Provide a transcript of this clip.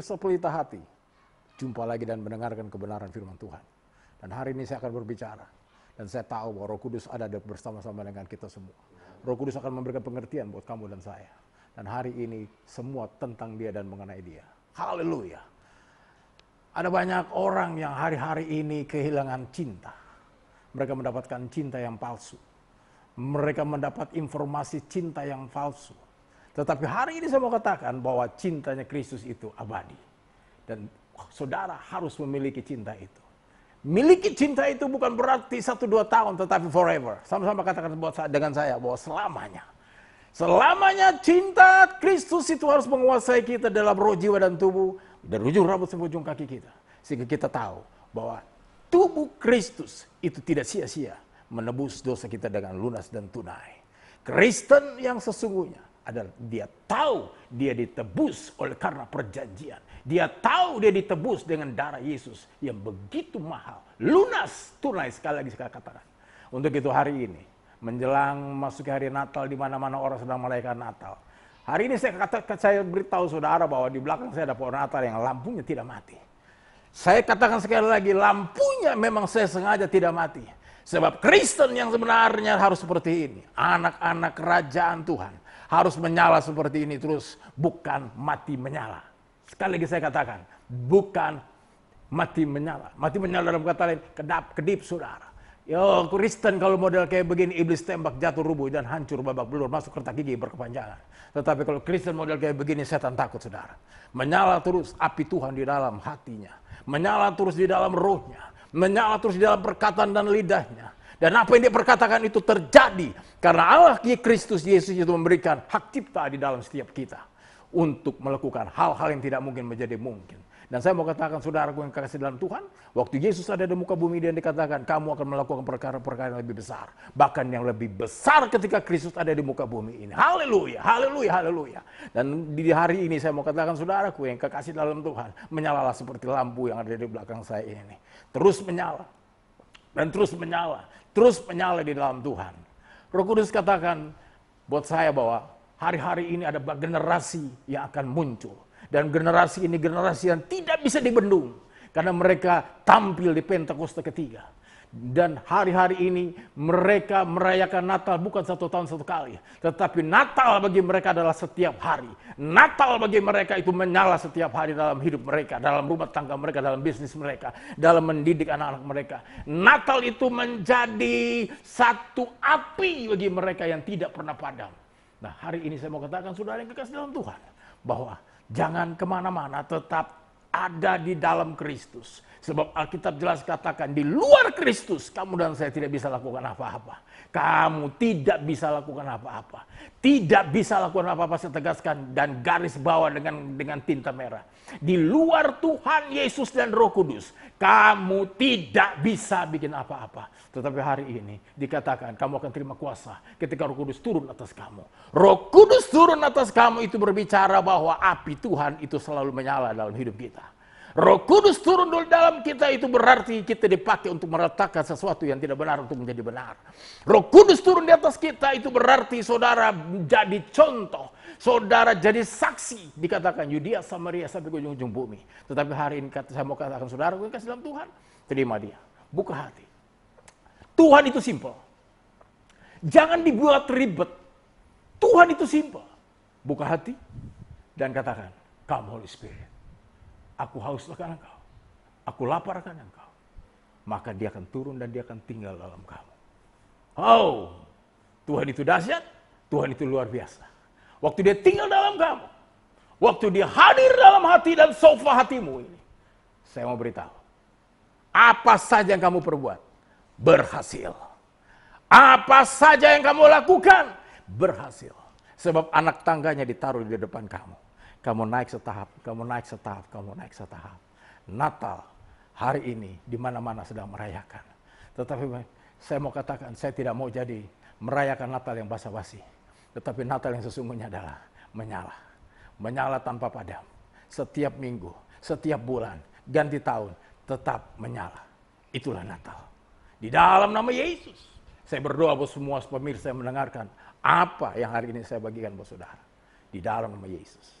Pemirsa Pelita Hati, jumpa lagi dan mendengarkan kebenaran firman Tuhan. Dan hari ini saya akan berbicara. Dan saya tahu bahwa Roh Kudus ada bersama-sama dengan kita semua. Roh Kudus akan memberikan pengertian buat kamu dan saya. Dan hari ini semua tentang dia dan mengenai dia. Haleluya. Ada banyak orang yang hari-hari ini kehilangan cinta. Mereka mendapatkan cinta yang palsu. Mereka mendapat informasi cinta yang palsu tetapi hari ini saya mau katakan bahwa cintanya Kristus itu abadi. Dan saudara harus memiliki cinta itu. Miliki cinta itu bukan berarti satu dua tahun tetapi forever. Sama-sama katakan buat dengan saya bahwa selamanya. Selamanya cinta Kristus itu harus menguasai kita dalam roh jiwa dan tubuh. dan ujung rambut sampai ujung kaki kita. Sehingga kita tahu bahwa tubuh Kristus itu tidak sia-sia. Menebus dosa kita dengan lunas dan tunai. Kristen yang sesungguhnya adalah dia tahu dia ditebus oleh karena perjanjian. Dia tahu dia ditebus dengan darah Yesus yang begitu mahal. Lunas, tunai sekali lagi saya katakan. Untuk itu hari ini, menjelang masuk hari Natal di mana-mana orang sedang merayakan Natal. Hari ini saya katakan saya beritahu saudara bahwa di belakang saya ada pohon Natal yang lampunya tidak mati. Saya katakan sekali lagi, lampunya memang saya sengaja tidak mati. Sebab Kristen yang sebenarnya harus seperti ini. Anak-anak kerajaan Tuhan harus menyala seperti ini terus, bukan mati menyala. Sekali lagi saya katakan, bukan mati menyala. Mati menyala dalam kata lain, kedap kedip saudara. Yo Kristen kalau model kayak begini iblis tembak jatuh rubuh dan hancur babak belur masuk kertas gigi berkepanjangan. Tetapi kalau Kristen model kayak begini setan takut saudara. Menyala terus api Tuhan di dalam hatinya. Menyala terus di dalam rohnya. Menyala terus di dalam perkataan dan lidahnya dan apa yang dia perkatakan itu terjadi. Karena Allah Kristus Yesus itu memberikan hak cipta di dalam setiap kita. Untuk melakukan hal-hal yang tidak mungkin menjadi mungkin. Dan saya mau katakan saudaraku yang kasih dalam Tuhan, waktu Yesus ada di muka bumi dan dikatakan kamu akan melakukan perkara-perkara yang lebih besar. Bahkan yang lebih besar ketika Kristus ada di muka bumi ini. Haleluya, haleluya, haleluya. Dan di hari ini saya mau katakan saudaraku yang kekasih dalam Tuhan, menyalalah seperti lampu yang ada di belakang saya ini. Terus menyala dan terus menyala, terus menyala di dalam Tuhan. Roh Kudus katakan buat saya bahwa hari-hari ini ada generasi yang akan muncul. Dan generasi ini generasi yang tidak bisa dibendung. Karena mereka tampil di Pentakosta ketiga dan hari-hari ini mereka merayakan Natal bukan satu tahun satu kali. Tetapi Natal bagi mereka adalah setiap hari. Natal bagi mereka itu menyala setiap hari dalam hidup mereka. Dalam rumah tangga mereka, dalam bisnis mereka. Dalam mendidik anak-anak mereka. Natal itu menjadi satu api bagi mereka yang tidak pernah padam. Nah hari ini saya mau katakan saudara yang kekasih dalam Tuhan. Bahwa jangan kemana-mana tetap ada di dalam Kristus. Sebab Alkitab jelas katakan di luar Kristus kamu dan saya tidak bisa lakukan apa-apa. Kamu tidak bisa lakukan apa-apa. Tidak bisa lakukan apa-apa saya tegaskan dan garis bawah dengan dengan tinta merah. Di luar Tuhan Yesus dan Roh Kudus kamu tidak bisa bikin apa-apa. Tetapi hari ini dikatakan kamu akan terima kuasa ketika Roh Kudus turun atas kamu. Roh Kudus turun atas kamu itu berbicara bahwa api Tuhan itu selalu menyala dalam hidup kita. Roh Kudus turun dulu dalam kita itu berarti kita dipakai untuk meratakan sesuatu yang tidak benar untuk menjadi benar. Roh Kudus turun di atas kita itu berarti saudara jadi contoh. Saudara jadi saksi. Dikatakan Yudia Samaria sampai ke ujung-ujung bumi. Tetapi hari ini kata, saya mau katakan saudara gue kasih dalam Tuhan. Terima dia. Buka hati. Tuhan itu simple. Jangan dibuat ribet. Tuhan itu simple. Buka hati dan katakan, come Holy Spirit. Aku haus akan engkau. Aku lapar akan engkau. Maka dia akan turun dan dia akan tinggal dalam kamu. Oh, Tuhan itu dahsyat. Tuhan itu luar biasa. Waktu dia tinggal dalam kamu. Waktu dia hadir dalam hati dan sofa hatimu ini. Saya mau beritahu. Apa saja yang kamu perbuat, berhasil. Apa saja yang kamu lakukan, berhasil. Sebab anak tangganya ditaruh di depan kamu. Kamu naik setahap, kamu naik setahap, kamu naik setahap. Natal hari ini di mana-mana sedang merayakan. Tetapi saya mau katakan, saya tidak mau jadi merayakan Natal yang basa-basi. Tetapi Natal yang sesungguhnya adalah menyala. Menyala tanpa padam. Setiap minggu, setiap bulan, ganti tahun, tetap menyala. Itulah Natal. Di dalam nama Yesus. Saya berdoa buat semua pemirsa yang mendengarkan apa yang hari ini saya bagikan buat saudara. Di dalam nama Yesus.